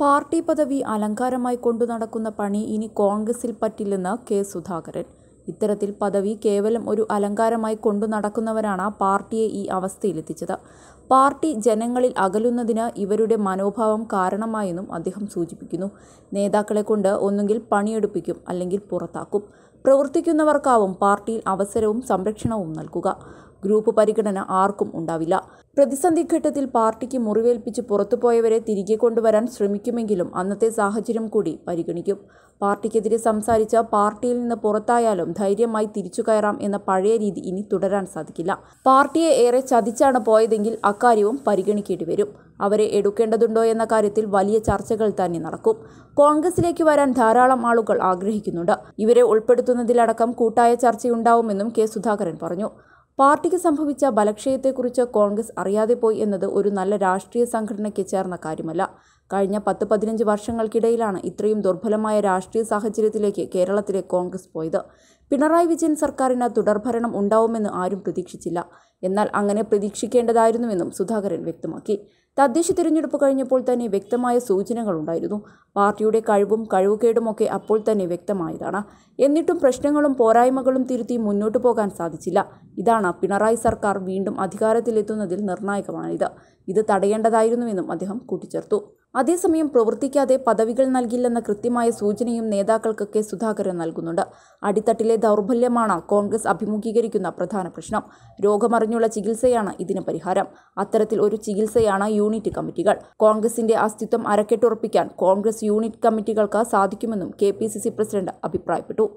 party പദവി അലങ്കാരമായി കൊണ്ടു നടക്കുന്ന പണി ഇനി കോൺഗ്രസിൽ പറ്റില്ലെന്ന് കെ സുധാകരൻ ഇത്തരത്തിൽ പദവി കേവലം ഒരു അലങ്കാരമായി കൊണ്ടു നടക്കുന്നവരാണ് പാർട്ടിയെ ഈ അവസ്ഥയിലെത്തിച്ചത് പാർട്ടി ജനങ്ങളിൽ അകലുന്നതിന് ഇവരുടെ മനോഭാവം കാരണമായെന്നും അദ്ദേഹം സൂചിപ്പിക്കുന്നു നേതാക്കളെ കൊണ്ട് ഒന്നുകിൽ പണിയെടുപ്പിക്കും അല്ലെങ്കിൽ പുറത്താക്കും പ്രവർത്തിക്കുന്നവർക്കാവും പാർട്ടിയിൽ അവസരവും സംരക്ഷണവും നൽകുക ഗ്രൂപ്പ് പരിഗണന ആർക്കും ഉണ്ടാവില്ല പ്രതിസന്ധി ഘട്ടത്തിൽ പാർട്ടിക്ക് മുറിവേൽപ്പിച്ച് പുറത്തുപോയവരെ തിരികെ കൊണ്ടുവരാൻ ശ്രമിക്കുമെങ്കിലും അന്നത്തെ സാഹചര്യം കൂടി പരിഗണിക്കും പാർട്ടിക്കെതിരെ സംസാരിച്ച പാർട്ടിയിൽ നിന്ന് പുറത്തായാലും ധൈര്യമായി തിരിച്ചു കയറാം എന്ന പഴയ രീതി ഇനി തുടരാൻ സാധിക്കില്ല പാർട്ടിയെ ഏറെ ചതിച്ചാണ് പോയതെങ്കിൽ അക്കാര്യവും പരിഗണിക്കേണ്ടി വരും അവരെ എടുക്കേണ്ടതുണ്ടോ എന്ന കാര്യത്തിൽ വലിയ ചർച്ചകൾ തന്നെ നടക്കും കോൺഗ്രസിലേക്ക് വരാൻ ധാരാളം ആളുകൾ ആഗ്രഹിക്കുന്നുണ്ട് ഇവരെ ഉൾപ്പെടുത്തുന്നതിലടക്കം കൂട്ടായ ചർച്ചയുണ്ടാവുമെന്നും കെ സുധാകരൻ പറഞ്ഞു പാർട്ടിക്ക് സംഭവിച്ച ബലക്ഷയത്തെക്കുറിച്ച് കോൺഗ്രസ് അറിയാതെ പോയി എന്നത് ഒരു നല്ല രാഷ്ട്രീയ സംഘടനയ്ക്ക് ചേർന്ന കാര്യമല്ല കഴിഞ്ഞ പത്ത് പതിനഞ്ച് വർഷങ്ങൾക്കിടയിലാണ് ഇത്രയും ദുർബലമായ രാഷ്ട്രീയ സാഹചര്യത്തിലേക്ക് കേരളത്തിലെ കോൺഗ്രസ് പോയത് പിണറായി വിജയൻ സർക്കാരിന് തുടർഭരണം ഉണ്ടാവുമെന്ന് ആരും പ്രതീക്ഷിച്ചില്ല എന്നാൽ അങ്ങനെ പ്രതീക്ഷിക്കേണ്ടതായിരുന്നുവെന്നും സുധാകരൻ വ്യക്തമാക്കി തദ്ദേശ തിരഞ്ഞെടുപ്പ് കഴിഞ്ഞപ്പോൾ തന്നെ വ്യക്തമായ സൂചനകളുണ്ടായിരുന്നു പാർട്ടിയുടെ കഴിവും കഴിവുകേടുമൊക്കെ അപ്പോൾ തന്നെ വ്യക്തമായതാണ് എന്നിട്ടും പ്രശ്നങ്ങളും പോരായ്മകളും തിരുത്തി മുന്നോട്ടു പോകാൻ സാധിച്ചില്ല ഇതാണ് പിണറായി സർക്കാർ വീണ്ടും അധികാരത്തിലെത്തുന്നതിൽ നിർണായകമായത് ഇത് തടയേണ്ടതായിരുന്നുവെന്നും അദ്ദേഹം കൂട്ടിച്ചേർത്തു അതേസമയം പ്രവർത്തിക്കാതെ പദവികൾ നൽകില്ലെന്ന കൃത്യമായ സൂചനയും നേതാക്കൾക്കൊക്കെ സുധാകരൻ നൽകുന്നുണ്ട് അടിത്തട്ടിലെ ദൗർബല്യമാണ് കോൺഗ്രസ് അഭിമുഖീകരിക്കുന്ന പ്രധാന പ്രശ്നം രോഗമറിഞ്ഞുള്ള ചികിത്സയാണ് ഇതിന് പരിഹാരം അത്തരത്തിൽ ഒരു ചികിത്സയാണ് യൂണിറ്റ് കമ്മിറ്റികൾ കോൺഗ്രസിന്റെ അസ്തിത്വം അരക്കെട്ടുറപ്പിക്കാൻ കോൺഗ്രസ് യൂണിറ്റ് കമ്മിറ്റികൾക്ക് സാധിക്കുമെന്നും കെ പ്രസിഡന്റ് അഭിപ്രായപ്പെട്ടു